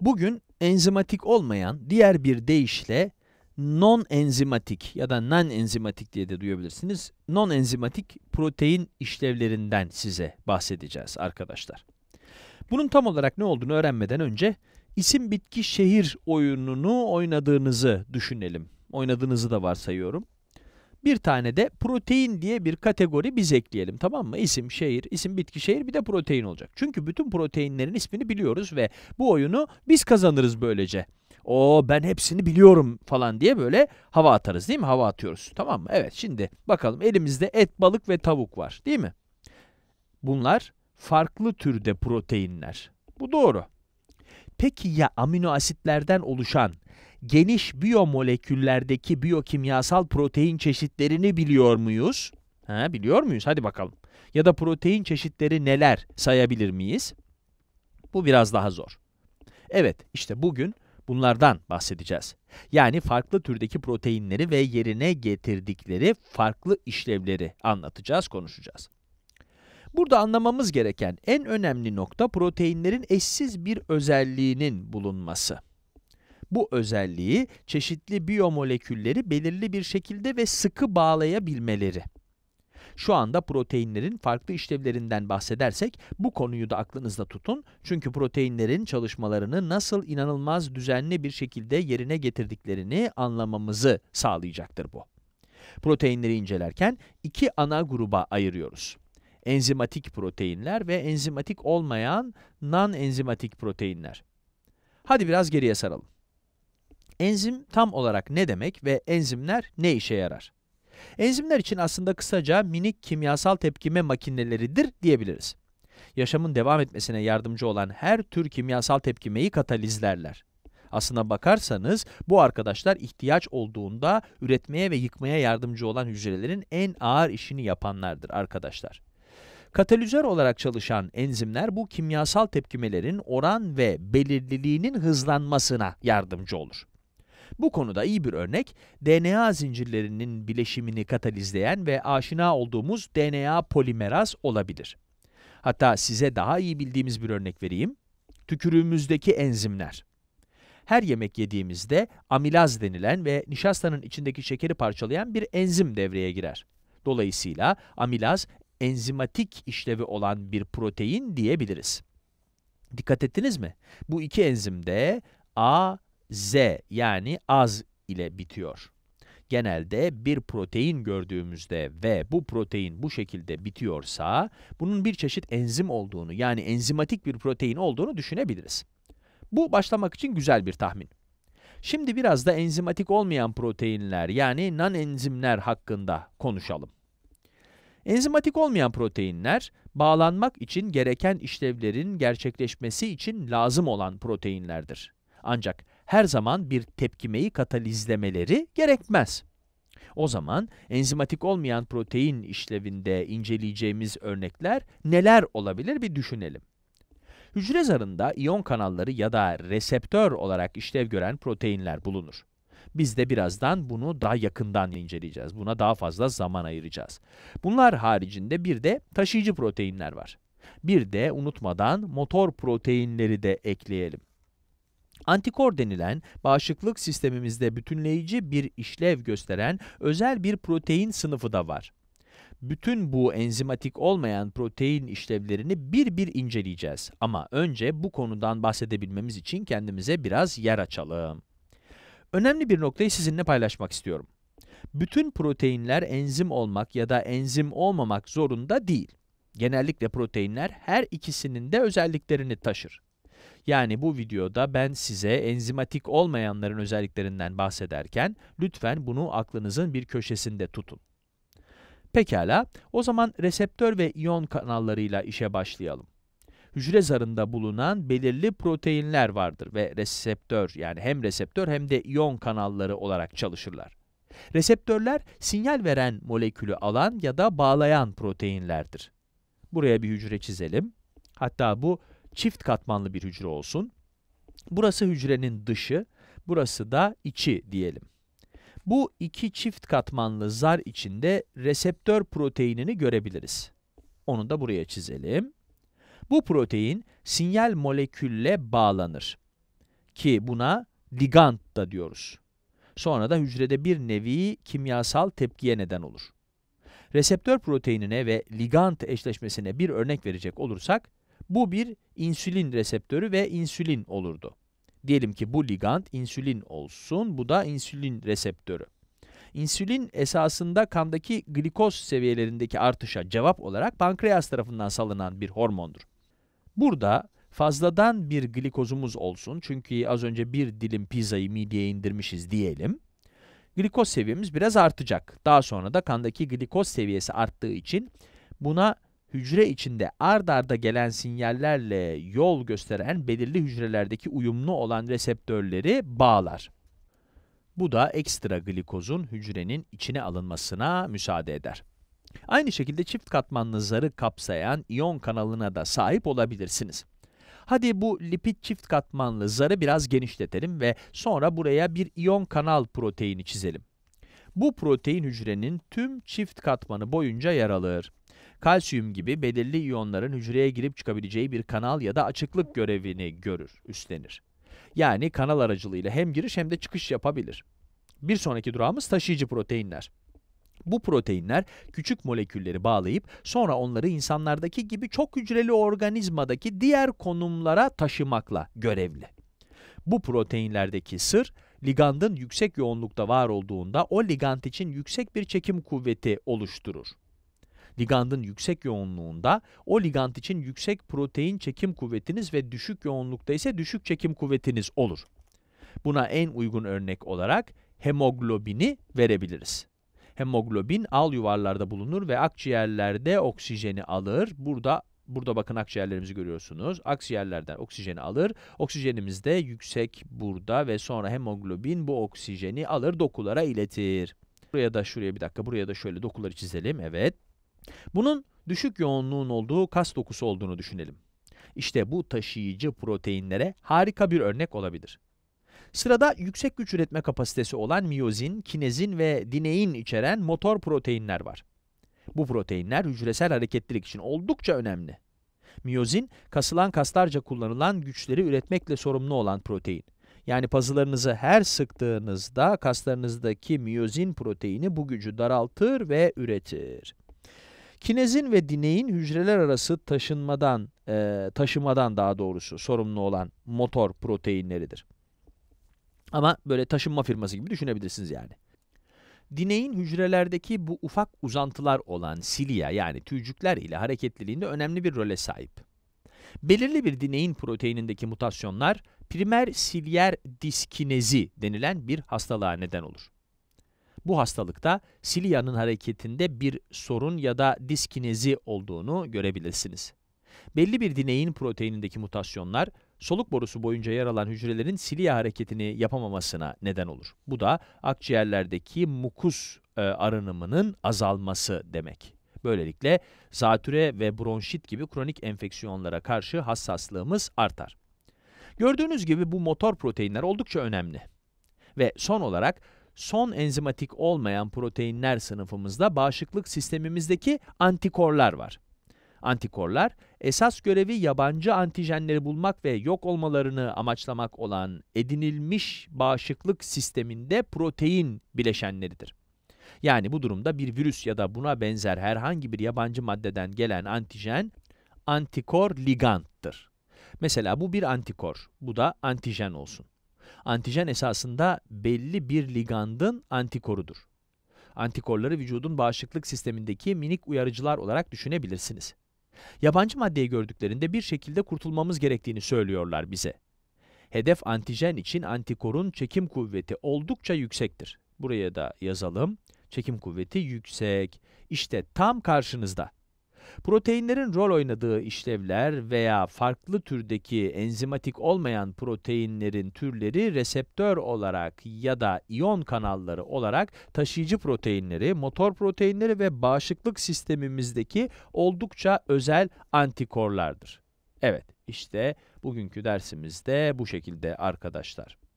Bugün enzimatik olmayan diğer bir deyişle non-enzimatik ya da non-enzimatik diye de duyabilirsiniz. Non-enzimatik protein işlevlerinden size bahsedeceğiz arkadaşlar. Bunun tam olarak ne olduğunu öğrenmeden önce isim bitki şehir oyununu oynadığınızı düşünelim. Oynadığınızı da varsayıyorum. Bir tane de protein diye bir kategori biz ekleyelim tamam mı? İsim, şehir, isim, bitki, şehir bir de protein olacak. Çünkü bütün proteinlerin ismini biliyoruz ve bu oyunu biz kazanırız böylece. O ben hepsini biliyorum falan diye böyle hava atarız değil mi? Hava atıyoruz tamam mı? Evet şimdi bakalım elimizde et, balık ve tavuk var değil mi? Bunlar farklı türde proteinler. Bu doğru. Peki ya amino asitlerden oluşan geniş biyomoleküllerdeki biyokimyasal protein çeşitlerini biliyor muyuz? Ha, biliyor muyuz? Hadi bakalım. Ya da protein çeşitleri neler sayabilir miyiz? Bu biraz daha zor. Evet, işte bugün bunlardan bahsedeceğiz. Yani farklı türdeki proteinleri ve yerine getirdikleri farklı işlevleri anlatacağız, konuşacağız. Burada anlamamız gereken en önemli nokta proteinlerin eşsiz bir özelliğinin bulunması. Bu özelliği çeşitli biyomolekülleri belirli bir şekilde ve sıkı bağlayabilmeleri. Şu anda proteinlerin farklı işlevlerinden bahsedersek bu konuyu da aklınızda tutun. Çünkü proteinlerin çalışmalarını nasıl inanılmaz düzenli bir şekilde yerine getirdiklerini anlamamızı sağlayacaktır bu. Proteinleri incelerken iki ana gruba ayırıyoruz. Enzimatik proteinler ve enzimatik olmayan non-enzimatik proteinler. Hadi biraz geriye saralım. Enzim tam olarak ne demek ve enzimler ne işe yarar? Enzimler için aslında kısaca minik kimyasal tepkime makineleridir diyebiliriz. Yaşamın devam etmesine yardımcı olan her tür kimyasal tepkimeyi katalizlerler. Aslına bakarsanız bu arkadaşlar ihtiyaç olduğunda üretmeye ve yıkmaya yardımcı olan hücrelerin en ağır işini yapanlardır arkadaşlar. Katalizör olarak çalışan enzimler bu kimyasal tepkimelerin oran ve belirliliğinin hızlanmasına yardımcı olur. Bu konuda iyi bir örnek DNA zincirlerinin bileşimini katalizleyen ve aşina olduğumuz DNA polimeraz olabilir. Hatta size daha iyi bildiğimiz bir örnek vereyim. Tükürüğümüzdeki enzimler. Her yemek yediğimizde amilaz denilen ve nişastanın içindeki şekeri parçalayan bir enzim devreye girer. Dolayısıyla amilaz enzimatik işlevi olan bir protein diyebiliriz. Dikkat ettiniz mi? Bu iki enzimde A z yani az ile bitiyor. Genelde bir protein gördüğümüzde ve bu protein bu şekilde bitiyorsa, bunun bir çeşit enzim olduğunu yani enzimatik bir protein olduğunu düşünebiliriz. Bu başlamak için güzel bir tahmin. Şimdi biraz da enzimatik olmayan proteinler yani nanenzimler hakkında konuşalım. Enzimatik olmayan proteinler, bağlanmak için gereken işlevlerin gerçekleşmesi için lazım olan proteinlerdir. Ancak her zaman bir tepkimeyi katalizlemeleri gerekmez. O zaman enzimatik olmayan protein işlevinde inceleyeceğimiz örnekler neler olabilir bir düşünelim. Hücre zarında iyon kanalları ya da reseptör olarak işlev gören proteinler bulunur. Biz de birazdan bunu daha yakından inceleyeceğiz. Buna daha fazla zaman ayıracağız. Bunlar haricinde bir de taşıyıcı proteinler var. Bir de unutmadan motor proteinleri de ekleyelim. Antikor denilen bağışıklık sistemimizde bütünleyici bir işlev gösteren özel bir protein sınıfı da var. Bütün bu enzimatik olmayan protein işlevlerini bir bir inceleyeceğiz. Ama önce bu konudan bahsedebilmemiz için kendimize biraz yer açalım. Önemli bir noktayı sizinle paylaşmak istiyorum. Bütün proteinler enzim olmak ya da enzim olmamak zorunda değil. Genellikle proteinler her ikisinin de özelliklerini taşır. Yani bu videoda ben size enzimatik olmayanların özelliklerinden bahsederken lütfen bunu aklınızın bir köşesinde tutun. Pekala, o zaman reseptör ve iyon kanallarıyla işe başlayalım. Hücre zarında bulunan belirli proteinler vardır ve reseptör yani hem reseptör hem de iyon kanalları olarak çalışırlar. Reseptörler sinyal veren molekülü alan ya da bağlayan proteinlerdir. Buraya bir hücre çizelim. Hatta bu çift katmanlı bir hücre olsun. Burası hücrenin dışı, burası da içi diyelim. Bu iki çift katmanlı zar içinde reseptör proteinini görebiliriz. Onu da buraya çizelim. Bu protein sinyal molekülle bağlanır. Ki buna ligand da diyoruz. Sonra da hücrede bir nevi kimyasal tepkiye neden olur. Reseptör proteinine ve ligand eşleşmesine bir örnek verecek olursak, bu bir insülin reseptörü ve insülin olurdu. Diyelim ki bu ligand insülin olsun, bu da insülin reseptörü. İnsülin esasında kandaki glikoz seviyelerindeki artışa cevap olarak pankreas tarafından salınan bir hormondur. Burada fazladan bir glikozumuz olsun çünkü az önce bir dilim pizzayı mideye indirmişiz diyelim. Glikoz seviyemiz biraz artacak. Daha sonra da kandaki glikoz seviyesi arttığı için buna hücre içinde ard arda gelen sinyallerle yol gösteren belirli hücrelerdeki uyumlu olan reseptörleri bağlar. Bu da ekstra glikozun hücrenin içine alınmasına müsaade eder. Aynı şekilde çift katmanlı zarı kapsayan iyon kanalına da sahip olabilirsiniz. Hadi bu lipid çift katmanlı zarı biraz genişletelim ve sonra buraya bir iyon kanal proteini çizelim. Bu protein hücrenin tüm çift katmanı boyunca yer alır. Kalsiyum gibi belirli iyonların hücreye girip çıkabileceği bir kanal ya da açıklık görevini görür, üstlenir. Yani kanal aracılığıyla hem giriş hem de çıkış yapabilir. Bir sonraki durağımız taşıyıcı proteinler. Bu proteinler küçük molekülleri bağlayıp sonra onları insanlardaki gibi çok hücreli organizmadaki diğer konumlara taşımakla görevli. Bu proteinlerdeki sır ligandın yüksek yoğunlukta var olduğunda o ligand için yüksek bir çekim kuvveti oluşturur ligandın yüksek yoğunluğunda o ligand için yüksek protein çekim kuvvetiniz ve düşük yoğunlukta ise düşük çekim kuvvetiniz olur. Buna en uygun örnek olarak hemoglobini verebiliriz. Hemoglobin al yuvarlarda bulunur ve akciğerlerde oksijeni alır. Burada burada bakın akciğerlerimizi görüyorsunuz. Akciğerlerden oksijeni alır. Oksijenimiz de yüksek burada ve sonra hemoglobin bu oksijeni alır dokulara iletir. Buraya da şuraya bir dakika buraya da şöyle dokuları çizelim. Evet. Bunun düşük yoğunluğun olduğu kas dokusu olduğunu düşünelim. İşte bu taşıyıcı proteinlere harika bir örnek olabilir. Sırada yüksek güç üretme kapasitesi olan miyozin, kinezin ve dinein içeren motor proteinler var. Bu proteinler hücresel hareketlilik için oldukça önemli. Miyozin, kasılan kaslarca kullanılan güçleri üretmekle sorumlu olan protein. Yani pazılarınızı her sıktığınızda kaslarınızdaki miyozin proteini bu gücü daraltır ve üretir. Kinezin ve dineğin hücreler arası taşınmadan, e, taşımadan daha doğrusu sorumlu olan motor proteinleridir. Ama böyle taşınma firması gibi düşünebilirsiniz yani. Dineğin hücrelerdeki bu ufak uzantılar olan silia yani tüycükler ile hareketliliğinde önemli bir role sahip. Belirli bir dineğin proteinindeki mutasyonlar primer silyer diskinezi denilen bir hastalığa neden olur bu hastalıkta siliyanın hareketinde bir sorun ya da diskinezi olduğunu görebilirsiniz. Belli bir dineğin proteinindeki mutasyonlar soluk borusu boyunca yer alan hücrelerin siliya hareketini yapamamasına neden olur. Bu da akciğerlerdeki mukus e, arınımının azalması demek. Böylelikle zatüre ve bronşit gibi kronik enfeksiyonlara karşı hassaslığımız artar. Gördüğünüz gibi bu motor proteinler oldukça önemli. Ve son olarak son enzimatik olmayan proteinler sınıfımızda bağışıklık sistemimizdeki antikorlar var. Antikorlar, esas görevi yabancı antijenleri bulmak ve yok olmalarını amaçlamak olan edinilmiş bağışıklık sisteminde protein bileşenleridir. Yani bu durumda bir virüs ya da buna benzer herhangi bir yabancı maddeden gelen antijen, antikor liganttır. Mesela bu bir antikor, bu da antijen olsun. Antijen esasında belli bir ligandın antikorudur. Antikorları vücudun bağışıklık sistemindeki minik uyarıcılar olarak düşünebilirsiniz. Yabancı maddeyi gördüklerinde bir şekilde kurtulmamız gerektiğini söylüyorlar bize. Hedef antijen için antikorun çekim kuvveti oldukça yüksektir. Buraya da yazalım. Çekim kuvveti yüksek. İşte tam karşınızda. Proteinlerin rol oynadığı işlevler veya farklı türdeki enzimatik olmayan proteinlerin türleri reseptör olarak ya da iyon kanalları olarak taşıyıcı proteinleri, motor proteinleri ve bağışıklık sistemimizdeki oldukça özel antikorlardır. Evet, işte bugünkü dersimizde bu şekilde arkadaşlar.